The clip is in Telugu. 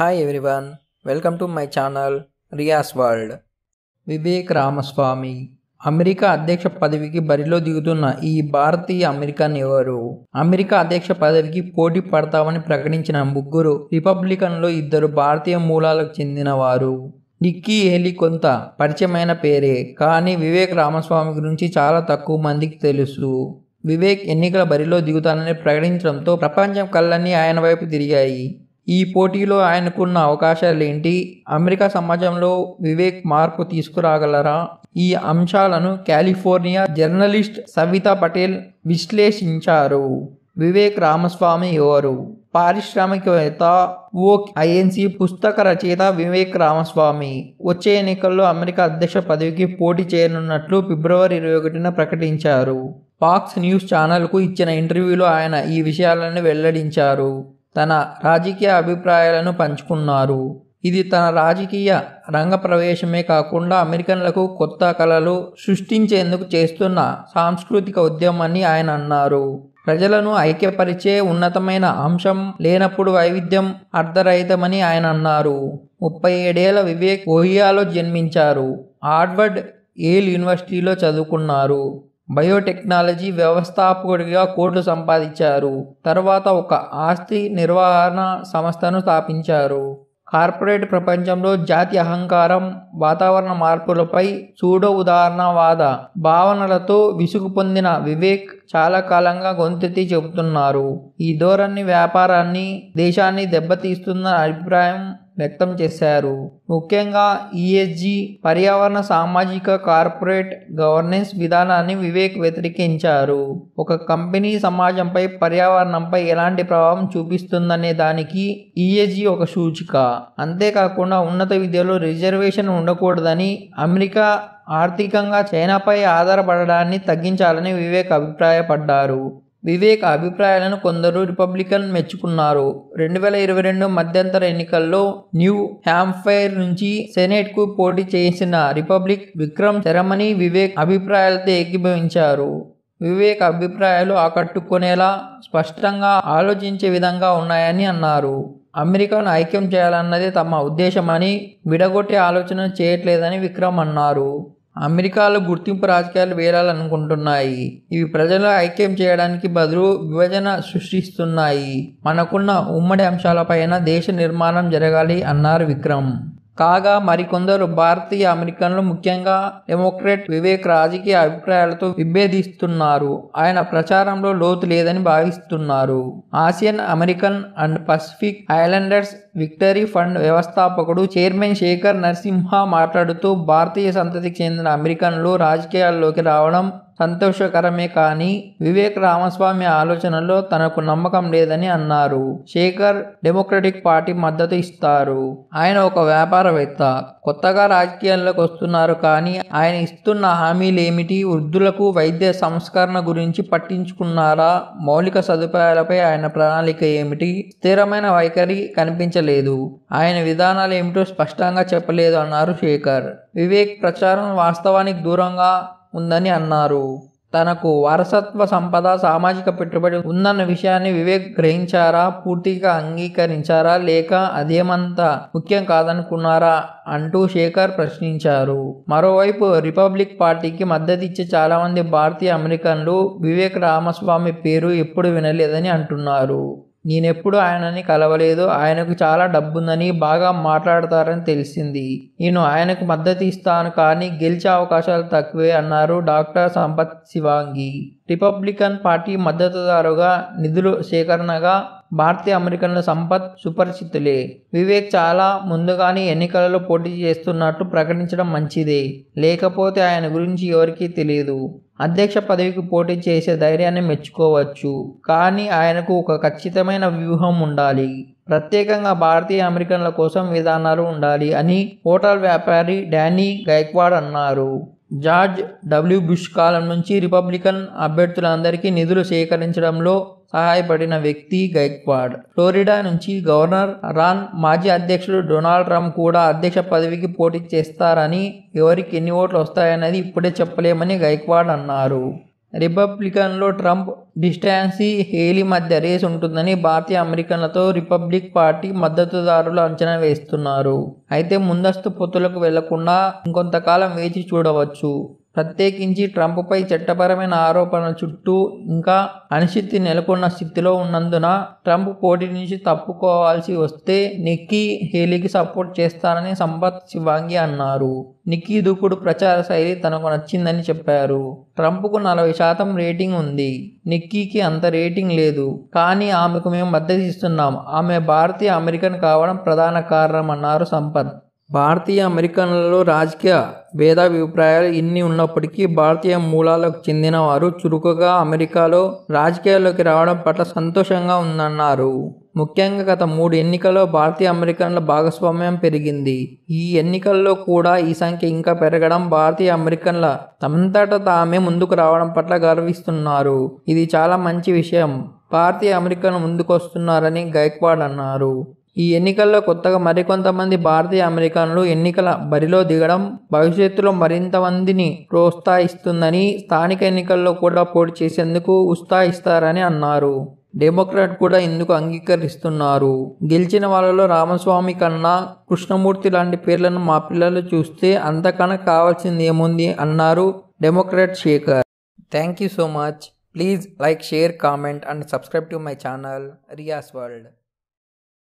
hi everyone welcome to my channel Riya's world Vivek Ramaswamy America అధ్యక్ష పదవికి బరిలో దిగుతున్న ఈ భారతీయ అమెరికన్ ఎవరు అమెరికా అధ్యక్ష పదవికి పోటీ పడతామని ప్రకటించిన ముగ్గురు రిపబ్లికన్లో ఇద్దరు భారతీయ మూలాలకు చెందినవారు నిక్కీ హెలి కొంత పరిచయమైన పేరే కానీ వివేక్ రామస్వామి గురించి చాలా తక్కువ మందికి తెలుసు వివేక్ ఎన్నికల బరిలో దిగుతానని ప్రకటించడంతో ప్రపంచం కళ్ళన్నీ ఆయన వైపు తిరిగాయి ఈ పోటీలో ఆయనకున్న అవకాశాలు ఏంటి అమెరికా సమాజంలో వివేక్ మార్పు తీసుకురాగలరా ఈ అంశాలను కాలిఫోర్నియా జర్నలిస్ట్ సవితా పటేల్ విశ్లేషించారు వివేక్ రామస్వామి ఎవరు పారిశ్రామికవేత్త ఓ ఐఎన్సి పుస్తక రచయిత వివేక్ రామస్వామి వచ్చే ఎన్నికల్లో అమెరికా అధ్యక్ష పదవికి పోటీ చేయనున్నట్లు ఫిబ్రవరి ఇరవై ఒకటిన ప్రకటించారు ఫాక్స్ న్యూస్ ఛానల్కు ఇచ్చిన ఇంటర్వ్యూలో ఆయన ఈ విషయాలను వెల్లడించారు తన రాజకీయ అభిప్రాయాలను పంచుకున్నారు ఇది తన రాజకీయ రంగ ప్రవేశమే కాకుండా అమెరికన్లకు కొత్త కళలు సృష్టించేందుకు చేస్తున్న సాంస్కృతిక ఉద్యమాన్ని ఆయన అన్నారు ప్రజలను ఐక్యపరిచే ఉన్నతమైన అంశం లేనప్పుడు వైవిధ్యం అర్ధరహితమని ఆయన అన్నారు ముప్పై ఏడేళ్ల వివేక్ ఓహియాలో జన్మించారు హార్వర్డ్ ఏల్ యూనివర్సిటీలో చదువుకున్నారు బయోటెక్నాలజీ వ్యవస్థాపకుడిగా కోట్లు సంపాదించారు తర్వాత ఒక ఆస్తి నిర్వహణ సంస్థను స్థాపించారు కార్పొరేట్ ప్రపంచంలో జాతి అహంకారం వాతావరణ మార్పులపై చూడో ఉదాహరణవాద భావనలతో విసుగు పొందిన వివేక్ చాలా కాలంగా గొంతెత్తి చెబుతున్నారు ఈ ధోరణి వ్యాపారాన్ని దేశాన్ని దెబ్బతీస్తున్న అభిప్రాయం వ్యక్తం చేశారు ముఖ్యంగా ఈఎస్జి e పర్యావరణ సామాజిక కార్పొరేట్ గవర్నెన్స్ విధానాన్ని వివేక్ వ్యతిరేకించారు ఒక కంపెనీ సమాజంపై పర్యావరణంపై ఎలాంటి ప్రభావం చూపిస్తుందనే దానికి ఈఎస్జి e ఒక సూచిక అంతేకాకుండా ఉన్నత విద్యలో రిజర్వేషన్ ఉండకూడదని అమెరికా ఆర్థికంగా చైనాపై ఆధారపడడాన్ని తగ్గించాలని వివేక్ అభిప్రాయపడ్డారు వివేక్ అభిప్రాయాలను కొందరు రిపబ్లికన్ మెచ్చుకున్నారు రెండు వేల ఇరవై రెండు మధ్యంతర ఎన్నికల్లో న్యూ హ్యాంఫైర్ నుంచి సెనేట్కు పోటీ చేసిన రిపబ్లిక్ విక్రమ్ శరమణి వివేక్ అభిప్రాయాలతో ఏకీభవించారు వివేక్ అభిప్రాయాలు ఆకట్టుకునేలా స్పష్టంగా ఆలోచించే విధంగా ఉన్నాయని అన్నారు అమెరికాను ఐక్యం చేయాలన్నదే తమ ఉద్దేశమని విడగొట్టే ఆలోచన చేయట్లేదని విక్రమ్ అన్నారు అమెరికాలో గుర్తింపు రాజకీయాలు వేరాలనుకుంటున్నాయి ఇవి ప్రజలు ఐక్యం చేయడానికి బదులు విభజన సృష్టిస్తున్నాయి మనకున్న ఉమ్మడి అంశాలపైన దేశ నిర్మాణం జరగాలి అన్నారు విక్రమ్ కాగా మరికొందరు భారతీయ అమెరికన్లు ముఖ్యంగా డెమోక్రాట్ వివేక్ రాజకీయ అభిప్రాయాలతో విభేదిస్తున్నారు ఆయన ప్రచారంలో లోతు లేదని భావిస్తున్నారు Asian American and Pacific Islanders victory fund వ్యవస్థాపకుడు చైర్మన్ శేఖర్ నరసింహ మాట్లాడుతూ భారతీయ సంతతికి చెందిన అమెరికన్లు రాజకీయాల్లోకి రావడం సంతోషకరమే కానీ వివేక్ రామస్వామి ఆలోచనలో తనకు నమ్మకం లేదని అన్నారు శేఖర్ డెమోక్రటిక్ పార్టీ మద్దతు ఇస్తారు ఆయన ఒక వ్యాపారవేత్త కొత్తగా రాజకీయాల్లోకి వస్తున్నారు కానీ ఆయన ఇస్తున్న హామీలేమిటి వృద్ధులకు వైద్య సంస్కరణ గురించి పట్టించుకున్నారా మౌలిక సదుపాయాలపై ఆయన ప్రణాళిక ఏమిటి స్థిరమైన వైఖరి కనిపించలేదు ఆయన విధానాలు ఏమిటో స్పష్టంగా చెప్పలేదు అన్నారు శేఖర్ వివేక్ ప్రచారం వాస్తవానికి దూరంగా ఉందని అన్నారు తనకు వారసత్వ సంపద సామాజిక పెట్టుబడి ఉందన్న విషయాన్ని వివేక్ గ్రహించారా పూర్తిగా అంగీకరించారా లేక అదేమంత ముఖ్యం కాదనుకున్నారా అంటూ శేఖర్ ప్రశ్నించారు మరోవైపు రిపబ్లిక్ పార్టీకి మద్దతిచ్చే చాలామంది భారతీయ అమెరికన్లు వివేక్ రామస్వామి పేరు ఎప్పుడు వినలేదని అంటున్నారు నేనెప్పుడు ఆయనని కలవలేదు ఆయనకు చాలా డబ్బుందని బాగా మాట్లాడతారని తెలిసింది నేను ఆయనకు మద్దతు ఇస్తాను కానీ గెలిచే అవకాశాలు తక్కువే అన్నారు doctor Sampath Shivangi Republican party మద్దతుదారుగా నిధులు సేకరణగా భారతీయ అమెరికన్ల సంపత్ సుపరిచితులే వివేక్ చాలా ముందుగానే ఎన్నికలలో పోటీ చేస్తున్నట్టు ప్రకటించడం మంచిదే లేకపోతే ఆయన గురించి ఎవరికీ తెలియదు అధ్యక్ష పదవికి పోటీ చేసే ధైర్యాన్ని మెచ్చుకోవచ్చు కానీ ఆయనకు ఒక ఖచ్చితమైన వ్యూహం ఉండాలి ప్రత్యేకంగా భారతీయ అమెరికన్ల కోసం విధానాలు ఉండాలి అని హోటల్ వ్యాపారి డానీ గైక్వాడ్ అన్నారు జార్జ్ డబ్ల్యూ బుష్ కాలం నుంచి రిపబ్లికన్ అభ్యర్థులందరికీ నిధులు సేకరించడంలో సహాయపడిన వ్యక్తి గైక్వాడ్ ఫ్లోరిడా నుంచి గవర్నర్ రాన్ మాజీ అధ్యక్షుడు డొనాల్డ్ ట్రంప్ కూడా అధ్యక్ష పదవికి పోటీ చేస్తారని ఎవరికి ఎన్ని ఓట్లు వస్తాయనేది ఇప్పుడే చెప్పలేమని గైక్వాడ్ అన్నారు రిపబ్లికన్లో ట్రంప్ డిస్టాన్సీ హేలీ మధ్య రేస్ ఉంటుందని భారతీయ అమెరికన్లతో రిపబ్లిక్ పార్టీ మద్దతుదారులు అంచనా వేస్తున్నారు అయితే ముందస్తు పొత్తులకు వెళ్లకుండా ఇంకొంతకాలం వేచి చూడవచ్చు ప్రత్యేకించి ట్రంప్పై చట్టపరమైన ఆరోపణల చుట్టూ ఇంకా అనిశ్చితి నెలకొన్న స్థితిలో ఉన్నందున ట్రంప్ పోటీ నుంచి తప్పుకోవాల్సి వస్తే నిక్కీ హేలీకి సపోర్ట్ చేస్తానని సంపత్ శివాంగి అన్నారు నిక్కీ దూకుడు ప్రచార శైలి తనకు నచ్చిందని చెప్పారు ట్రంప్కు నలభై శాతం రేటింగ్ ఉంది నిక్కీకి అంత రేటింగ్ లేదు కానీ ఆమెకు మేము మద్దతు ఇస్తున్నాం ఆమె భారతీయ అమెరికన్ కావడం ప్రధాన కారణం అన్నారు సంపత్ భారతీయ అమెరికన్లలో రాజకీయ భేదాభిప్రాయాలు ఇన్ని ఉన్నప్పటికీ భారతీయ మూలాలకు చెందిన వారు చురుకుగా అమెరికాలో రాజకీయాల్లోకి రావడం పట్ల సంతోషంగా ఉందన్నారు ముఖ్యంగా గత మూడు ఎన్నికల్లో భారతీయ అమెరికన్ల భాగస్వామ్యం పెరిగింది ఈ ఎన్నికల్లో కూడా ఈ సంఖ్య ఇంకా పెరగడం భారతీయ అమెరికన్ల తమంతట తామే ముందుకు రావడం పట్ల గర్విస్తున్నారు ఇది చాలా మంచి విషయం భారతీయ అమెరికన్ ముందుకొస్తున్నారని గైక్వాడ్ అన్నారు ఈ ఎన్నికల్లో కొత్తగా మరికొంతమంది భారతీయ అమెరికన్లు ఎన్నికల బరిలో దిగడం భవిష్యత్తులో మరింత మందిని ప్రోత్సహిస్తుందని స్థానిక ఎన్నికల్లో కూడా పోటీ చేసేందుకు ఉత్సాహిస్తారని అన్నారు డెమోక్రాట్ కూడా ఇందుకు అంగీకరిస్తున్నారు గెలిచిన వాళ్ళలో రామస్వామి కన్నా కృష్ణమూర్తి లాంటి పేర్లను మా పిల్లలు చూస్తే అంతకన్నా కావాల్సింది ఏముంది అన్నారు Democrat Shekhar thank you so much please like share comment and subscribe to my channel Riya's world